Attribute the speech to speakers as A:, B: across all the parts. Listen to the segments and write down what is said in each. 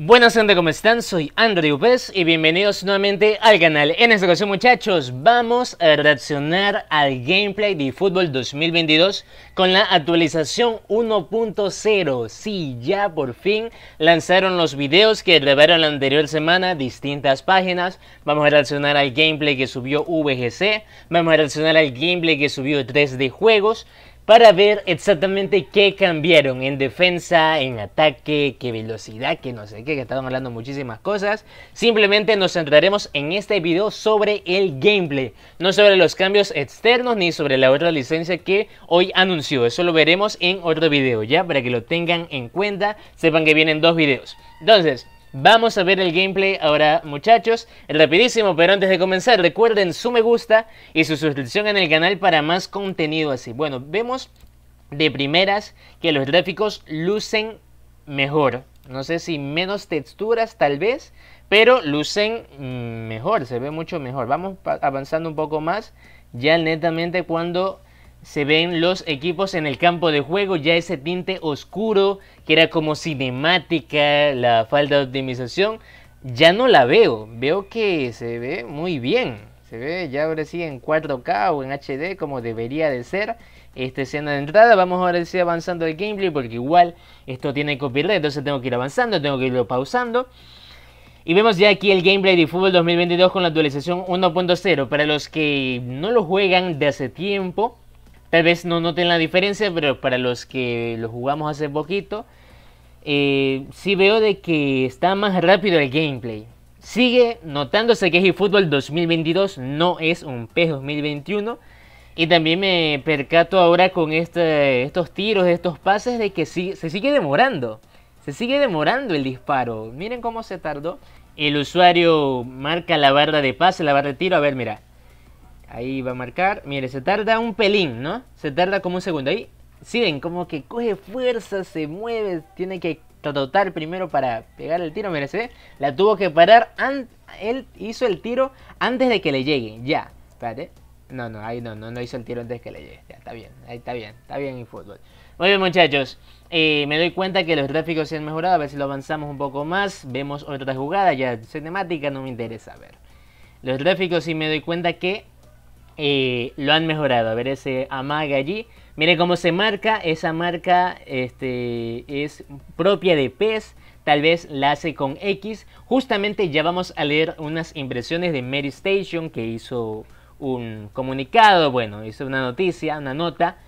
A: Buenas gente, ¿cómo están? Soy Andrew Pez y bienvenidos nuevamente al canal. En esta ocasión muchachos, vamos a reaccionar al gameplay de Fútbol 2022 con la actualización 1.0. Sí, ya por fin lanzaron los videos que grabaron la anterior semana, distintas páginas. Vamos a reaccionar al gameplay que subió VGC, vamos a reaccionar al gameplay que subió 3D Juegos para ver exactamente qué cambiaron en defensa, en ataque, qué velocidad, que no sé qué, que estaban hablando muchísimas cosas. Simplemente nos centraremos en este video sobre el gameplay, no sobre los cambios externos ni sobre la otra licencia que hoy anunció. Eso lo veremos en otro video, ¿ya? Para que lo tengan en cuenta, sepan que vienen dos videos. Entonces... Vamos a ver el gameplay ahora muchachos, rapidísimo, pero antes de comenzar recuerden su me gusta y su suscripción en el canal para más contenido así. Bueno, vemos de primeras que los gráficos lucen mejor, no sé si menos texturas tal vez, pero lucen mm, mejor, se ve mucho mejor. Vamos avanzando un poco más, ya netamente cuando se ven los equipos en el campo de juego, ya ese tinte oscuro que era como cinemática, la falta de optimización, ya no la veo, veo que se ve muy bien, se ve ya ahora sí en 4K o en HD como debería de ser esta escena de entrada, vamos ahora sí avanzando el gameplay porque igual esto tiene copyright, entonces tengo que ir avanzando, tengo que irlo pausando. Y vemos ya aquí el gameplay de fútbol 2022 con la actualización 1.0. Para los que no lo juegan de hace tiempo, Tal vez no noten la diferencia, pero para los que lo jugamos hace poquito, eh, sí veo de que está más rápido el gameplay. Sigue notándose que es eFootball 2022 no es un PES 2021. Y también me percato ahora con este, estos tiros, estos pases, de que se sigue demorando. Se sigue demorando el disparo. Miren cómo se tardó. El usuario marca la barra de pase, la barra de tiro. A ver, mira. Ahí va a marcar. Mire, se tarda un pelín, ¿no? Se tarda como un segundo. Ahí, ¿sí ven, como que coge fuerza, se mueve, tiene que trotar primero para pegar el tiro. Mire, se ve. La tuvo que parar. Él hizo el tiro antes de que le llegue. Ya. Espérate. No, no, ahí no, no, no hizo el tiro antes de que le llegue. Ya, está bien, ahí está bien, está bien el fútbol. Muy bien, muchachos. Eh, me doy cuenta que los gráficos se han mejorado. A ver si lo avanzamos un poco más. Vemos otra jugada. Ya, cinemática no me interesa ver. Los gráficos sí me doy cuenta que lo han mejorado. A ver ese amaga allí. Mire cómo se marca. Esa marca este, es propia de PES. Tal vez la hace con X. Justamente ya vamos a leer unas impresiones de Mary Station que hizo un comunicado. Bueno, hizo una noticia, una nota.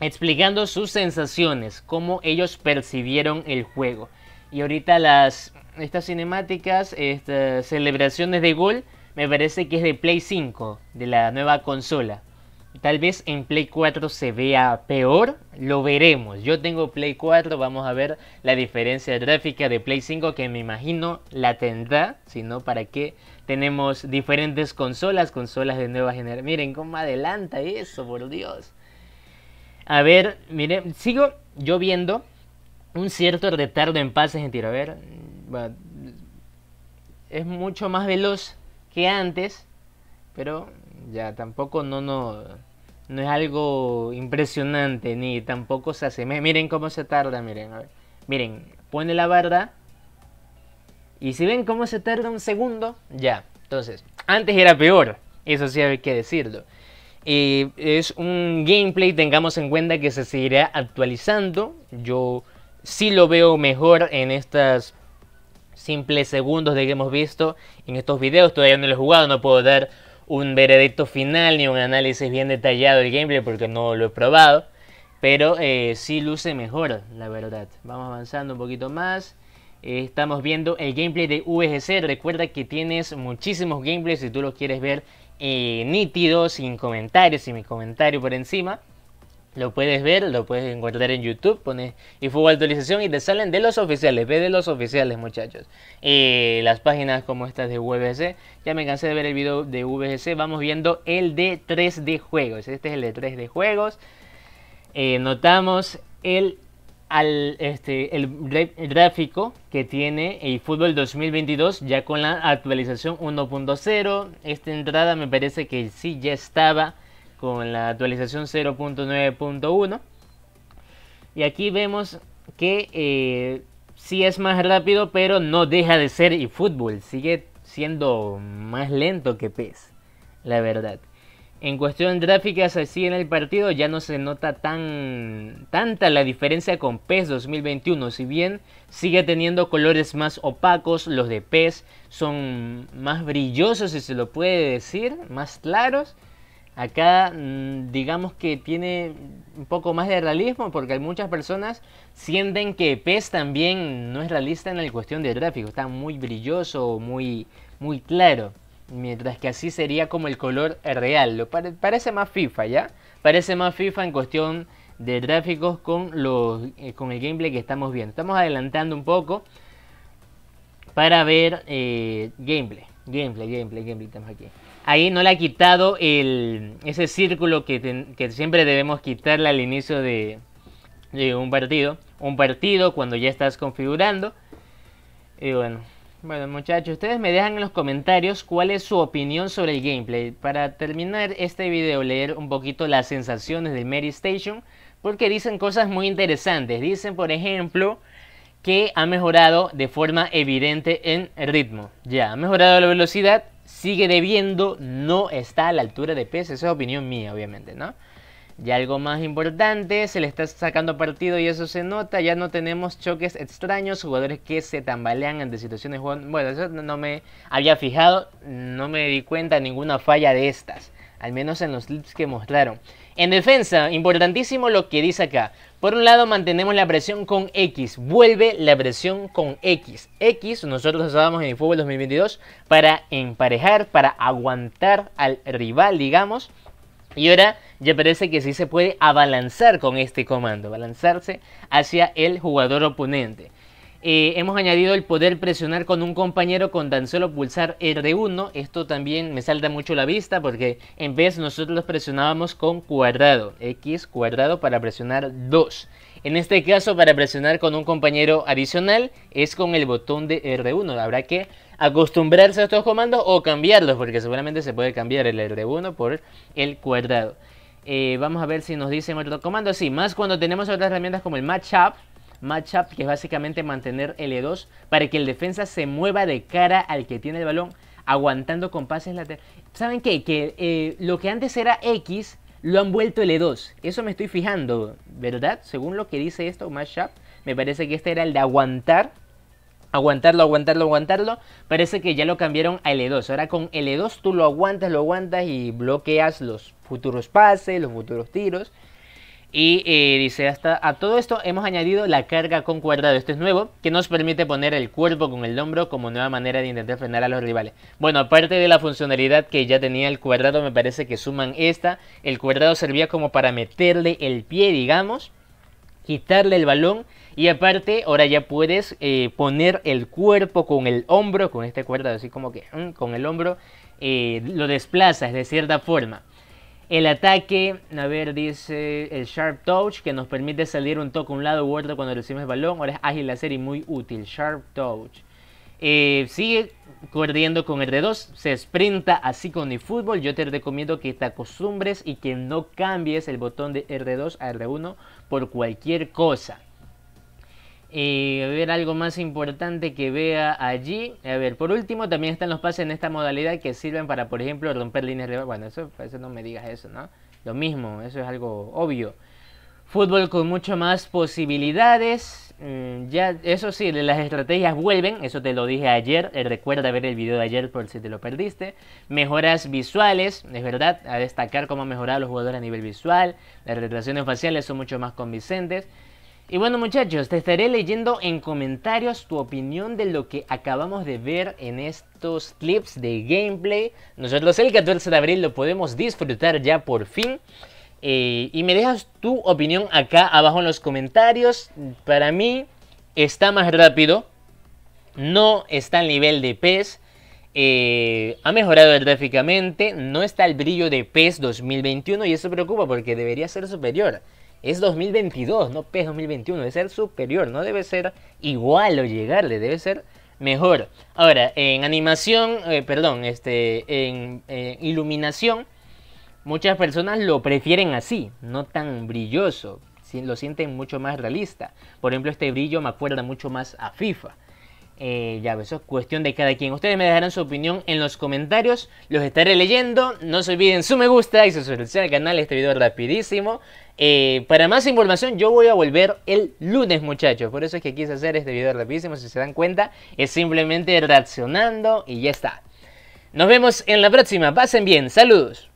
A: Explicando sus sensaciones. Cómo ellos percibieron el juego. Y ahorita las, estas cinemáticas, estas celebraciones de gol me parece que es de Play 5, de la nueva consola. Tal vez en Play 4 se vea peor, lo veremos. Yo tengo Play 4, vamos a ver la diferencia gráfica de Play 5 que me imagino la tendrá, si no, ¿para qué? Tenemos diferentes consolas, consolas de nueva generación. Miren cómo adelanta eso, por Dios. A ver, miren, sigo yo viendo un cierto retardo en pases en tiro. A ver, es mucho más veloz que antes, pero ya tampoco no, no, no es algo impresionante, ni tampoco se hace. Miren cómo se tarda, miren, a ver. miren, pone la barra y si ven cómo se tarda un segundo, ya. Entonces, antes era peor, eso sí hay que decirlo. es un gameplay, tengamos en cuenta que se seguirá actualizando. Yo sí lo veo mejor en estas simples segundos de que hemos visto en estos videos. Todavía no lo he jugado, no puedo dar un veredicto final ni un análisis bien detallado del gameplay porque no lo he probado. Pero si eh, sí luce mejor, la verdad. Vamos avanzando un poquito más. Eh, estamos viendo el gameplay de VGC. Recuerda que tienes muchísimos gameplays si tú los quieres ver eh, nítidos, sin comentarios, sin mi comentario por encima. Lo puedes ver, lo puedes encontrar en YouTube, pones y fútbol actualización y te salen de los oficiales, ve de los oficiales muchachos. Eh, las páginas como estas de VGC, ya me cansé de ver el video de VGC, vamos viendo el de 3D juegos, este es el de 3D juegos. Eh, notamos el, este, el gráfico que tiene el fútbol 2022 ya con la actualización 1.0, esta entrada me parece que sí ya estaba con la actualización 0.9.1. Y aquí vemos que eh, Si es más rápido, pero no deja de ser Y Fútbol Sigue siendo más lento que PES, la verdad. En cuestión gráficas, así en el partido ya no se nota tan tanta la diferencia con PES 2021. Si bien sigue teniendo colores más opacos, los de PES son más brillosos, si se lo puede decir, más claros. Acá mm, digamos que tiene un poco más de realismo porque hay muchas personas sienten que PES también no es realista en la cuestión de gráfico, está muy brilloso, muy, muy claro, mientras que así sería como el color real, parece más FIFA, ¿ya? Parece más FIFA en cuestión de gráficos con, los, eh, con el gameplay que estamos viendo. Estamos adelantando un poco para ver eh, gameplay. Gameplay, gameplay, gameplay estamos aquí. Ahí no le ha quitado el, ese círculo que, siempre debemos quitarle al inicio de, un partido. Un partido cuando ya estás configurando. Y bueno, bueno muchachos, ustedes me dejan en los comentarios cuál es su opinión sobre el gameplay. Para terminar este video, leer un poquito las sensaciones de Mary Station. Porque dicen cosas muy interesantes. Dicen, por ejemplo que ha mejorado de forma evidente en ritmo. Ya, ha mejorado la velocidad, sigue debiendo, no está a la altura de peso. esa es opinión mía, obviamente, ¿no? Y algo más importante, se le está sacando partido y eso se nota, ya no tenemos choques extraños, jugadores que se tambalean ante situaciones... Bueno, eso no me había fijado, no me di cuenta de ninguna falla de estas al menos en los clips que mostraron. En defensa, importantísimo lo que dice acá. Por un lado mantenemos la presión con X, vuelve la presión con X. X nosotros usábamos en el fútbol 2022 para emparejar, para aguantar al rival, digamos. Y ahora ya parece que sí se puede abalanzar con este comando, balanzarse hacia el jugador oponente. Eh, hemos añadido el poder presionar con un compañero con tan solo pulsar R1. Esto también me salta mucho la vista porque en vez nosotros presionábamos con cuadrado, X cuadrado para presionar 2. En este caso para presionar con un compañero adicional es con el botón de R1. Habrá que acostumbrarse a estos comandos o cambiarlos porque seguramente se puede cambiar el R1 por el cuadrado. Eh, vamos a ver si nos dicen otro comando. Sí, más cuando tenemos otras herramientas como el matchup matchup, que es básicamente mantener L2 e para que el defensa se mueva de cara al que tiene el balón, aguantando con pases laterales. ¿Saben qué? Que eh, lo que antes era X lo han vuelto L2. E Eso me estoy fijando, ¿verdad? Según lo que dice esto, matchup, me parece que este era el de aguantar aguantarlo, aguantarlo, aguantarlo. Parece que ya lo cambiaron a L2. E Ahora con L2 tú lo aguantas, lo aguantas y bloqueas los futuros pases, los futuros tiros. Y eh, dice, hasta a todo esto hemos añadido la carga con cuadrado. Esto es nuevo, que nos permite poner el cuerpo con el hombro como nueva manera de intentar frenar a los rivales. Bueno, aparte de la funcionalidad que ya tenía el cuadrado, me parece que suman esta. El cuadrado servía como para meterle el pie, digamos, quitarle el balón. Y aparte, ahora ya puedes eh, poner el cuerpo con el hombro, con este cuadrado, así como que mm, con el hombro, eh, lo desplazas de cierta forma. El ataque, a ver, dice el Sharp Touch, que nos permite salir un toque a un lado u otro cuando recibes el balón. Ahora es ágil hacer y muy útil. Sharp Touch. Eh, sigue corriendo con R2, se sprinta así con el fútbol. Yo te recomiendo que te acostumbres y que no cambies el botón de R2 a R1 por cualquier cosa y eh, ver algo más importante que vea allí. A ver, por último, también están los pases en esta modalidad que sirven para, por ejemplo, romper líneas de... Bueno, eso, eso no me digas eso, ¿no? Lo mismo, eso es algo obvio. Fútbol con mucho más posibilidades. Mm, ya, eso sí, las estrategias vuelven, eso te lo dije ayer, eh, recuerda ver el video de ayer por si te lo perdiste. Mejoras visuales, es verdad, a destacar cómo han mejorado los jugadores a nivel visual. Las retracciones faciales son mucho más convincentes. Y bueno muchachos, te estaré leyendo en comentarios tu opinión de lo que acabamos de ver en estos clips de gameplay. Nosotros el 14 de abril lo podemos disfrutar ya por fin. Eh, y me dejas tu opinión acá abajo en los comentarios. Para mí está más rápido. No está al nivel de PES. Eh, ha mejorado gráficamente. No está al brillo de PES 2021. Y eso preocupa porque debería ser superior es 2022, no PES 2021, debe ser superior, no debe ser igual o llegarle, debe ser mejor. Ahora, en animación, eh, perdón, este, en iluminación, muchas personas lo prefieren así, no tan brilloso, lo sienten mucho más realista. Por ejemplo, este brillo me acuerda mucho más a FIFA. Eh, ya, eso es cuestión de cada quien. Ustedes me dejarán su opinión en los comentarios. Los estaré leyendo. No se olviden su me gusta y suscribirse al canal. Este video rapidísimo. Eh, para más información yo voy a volver el lunes muchachos. Por eso es que quise hacer este video rapidísimo. Si se dan cuenta es simplemente reaccionando y ya está. Nos vemos en la próxima. Pasen bien. Saludos.